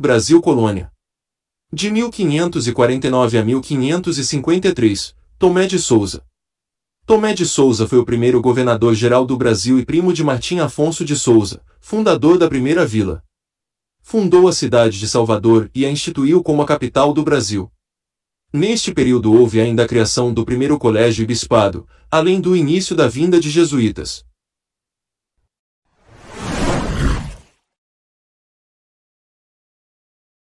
Brasil Colônia. De 1549 a 1553, Tomé de Souza. Tomé de Souza foi o primeiro governador-geral do Brasil e primo de Martim Afonso de Souza, fundador da primeira vila. Fundou a cidade de Salvador e a instituiu como a capital do Brasil. Neste período houve ainda a criação do primeiro colégio e bispado, além do início da vinda de jesuítas.